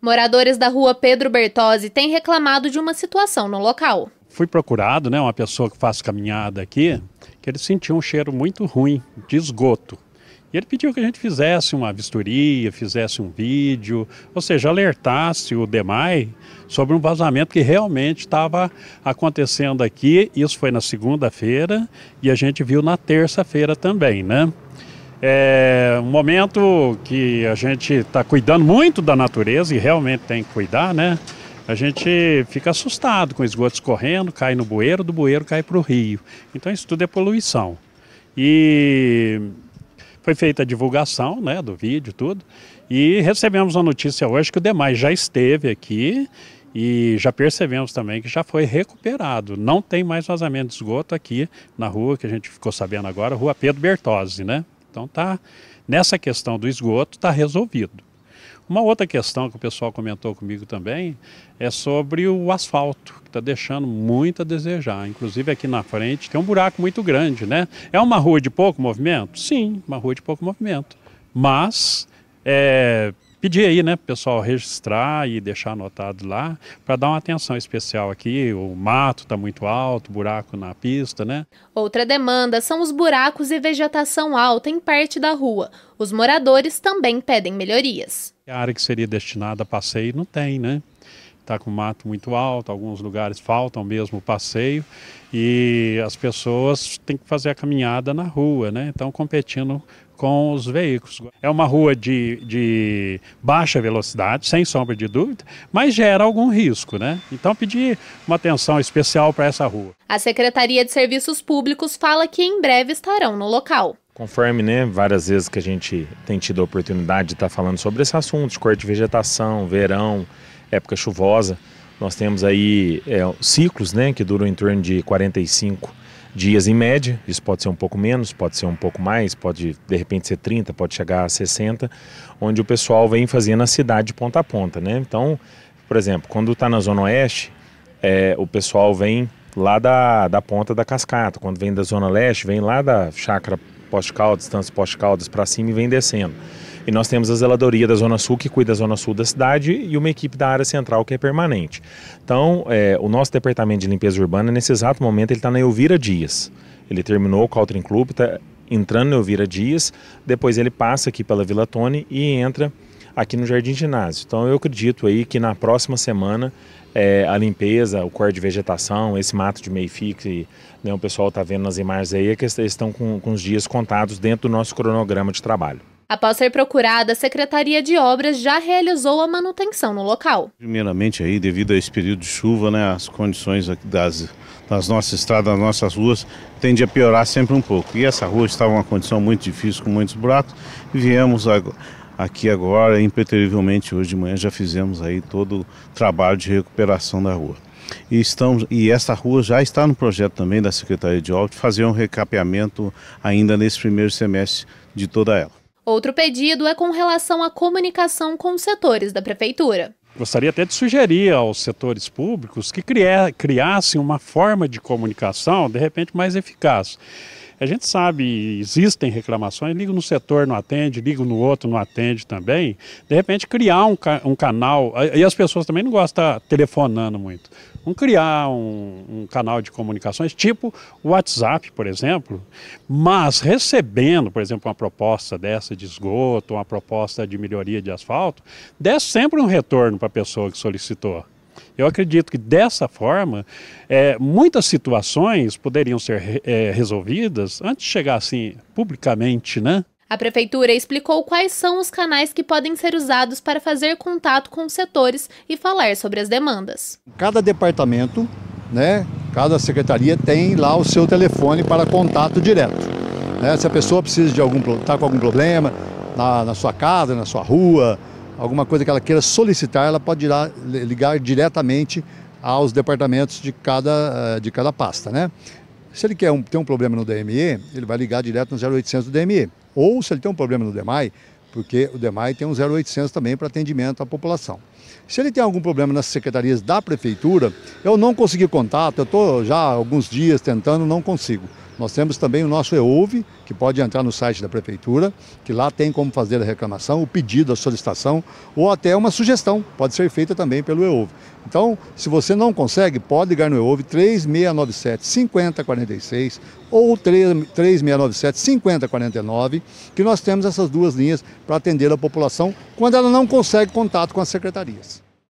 Moradores da rua Pedro Bertozzi têm reclamado de uma situação no local. Fui procurado, né, uma pessoa que faz caminhada aqui, que ele sentiu um cheiro muito ruim de esgoto. E ele pediu que a gente fizesse uma vistoria, fizesse um vídeo, ou seja, alertasse o DEMAI sobre um vazamento que realmente estava acontecendo aqui. Isso foi na segunda-feira e a gente viu na terça-feira também, né? É um momento que a gente está cuidando muito da natureza e realmente tem que cuidar, né? A gente fica assustado com esgotos correndo, cai no bueiro, do bueiro cai para o rio. Então isso tudo é poluição. E foi feita a divulgação né, do vídeo tudo. E recebemos a notícia hoje que o Demais já esteve aqui e já percebemos também que já foi recuperado. Não tem mais vazamento de esgoto aqui na rua que a gente ficou sabendo agora, Rua Pedro Bertozzi, né? Então tá, nessa questão do esgoto está resolvido. Uma outra questão que o pessoal comentou comigo também é sobre o asfalto, que está deixando muito a desejar. Inclusive aqui na frente tem um buraco muito grande, né? É uma rua de pouco movimento? Sim, uma rua de pouco movimento. Mas é, pedir aí, né, pessoal, registrar e deixar anotado lá para dar uma atenção especial aqui. O mato está muito alto, buraco na pista, né? Outra demanda são os buracos e vegetação alta em parte da rua. Os moradores também pedem melhorias. A área que seria destinada a passeio não tem, né? está com mato muito alto, alguns lugares faltam mesmo passeio e as pessoas têm que fazer a caminhada na rua, né? Então competindo com os veículos. É uma rua de, de baixa velocidade, sem sombra de dúvida, mas gera algum risco, né? Então pedir uma atenção especial para essa rua. A Secretaria de Serviços Públicos fala que em breve estarão no local. Conforme, né, várias vezes que a gente tem tido a oportunidade de estar tá falando sobre esse assunto, de corte de vegetação, verão, época chuvosa, nós temos aí é, ciclos, né, que duram em torno de 45 dias em média, isso pode ser um pouco menos, pode ser um pouco mais, pode de repente ser 30, pode chegar a 60, onde o pessoal vem fazendo a cidade de ponta a ponta, né? Então, por exemplo, quando está na Zona Oeste, é, o pessoal vem lá da, da ponta da cascata, quando vem da Zona Leste, vem lá da chácara pós Caldas, distância Poste Caldas para cima e vem descendo. E nós temos a zeladoria da Zona Sul, que cuida da Zona Sul da cidade, e uma equipe da área central, que é permanente. Então, é, o nosso departamento de limpeza urbana, nesse exato momento, ele está na Elvira Dias. Ele terminou o Caltrim Clube, está entrando na Elvira Dias, depois ele passa aqui pela Vila Tone e entra aqui no Jardim Ginásio. Então, eu acredito aí que na próxima semana é, a limpeza, o corte de vegetação, esse mato de meio-fio que né, o pessoal está vendo nas imagens aí, é que estão com, com os dias contados dentro do nosso cronograma de trabalho. Após ser procurada, a Secretaria de Obras já realizou a manutenção no local. Primeiramente, aí, devido a esse período de chuva, né, as condições das, das nossas estradas, das nossas ruas, tende a piorar sempre um pouco. E essa rua estava em uma condição muito difícil, com muitos buracos, e viemos agora aqui agora, impreterivelmente hoje de manhã já fizemos aí todo o trabalho de recuperação da rua. E, estamos, e essa rua já está no projeto também da Secretaria de Obras, fazer um recapeamento ainda nesse primeiro semestre de toda ela. Outro pedido é com relação à comunicação com os setores da Prefeitura. Gostaria até de sugerir aos setores públicos que criassem uma forma de comunicação, de repente, mais eficaz. A gente sabe, existem reclamações, liga no setor, não atende, liga no outro, não atende também. De repente, criar um, um canal, e as pessoas também não gostam de estar telefonando muito. Vamos criar um, um canal de comunicações, tipo o WhatsApp, por exemplo, mas recebendo, por exemplo, uma proposta dessa de esgoto, uma proposta de melhoria de asfalto, dê sempre um retorno para a pessoa que solicitou. Eu acredito que dessa forma, é, muitas situações poderiam ser é, resolvidas antes de chegar assim publicamente, né? A prefeitura explicou quais são os canais que podem ser usados para fazer contato com os setores e falar sobre as demandas. Cada departamento, né, cada secretaria tem lá o seu telefone para contato direto. Né? Se a pessoa precisa de algum, está com algum problema na, na sua casa, na sua rua, alguma coisa que ela queira solicitar, ela pode ligar, ligar diretamente aos departamentos de cada, eh, de cada pasta, né? Se ele quer um, ter um problema no DME, ele vai ligar direto no 0800 do DME. Ou se ele tem um problema no DEMAI, porque o DEMAI tem um 0800 também para atendimento à população. Se ele tem algum problema nas secretarias da prefeitura, eu não consegui contato, eu estou já há alguns dias tentando, não consigo. Nós temos também o nosso EOV, que pode entrar no site da Prefeitura, que lá tem como fazer a reclamação, o pedido, a solicitação, ou até uma sugestão, pode ser feita também pelo EOV. Então, se você não consegue, pode ligar no EOV 3697 5046 ou 3697 5049, que nós temos essas duas linhas para atender a população quando ela não consegue contato com as secretarias.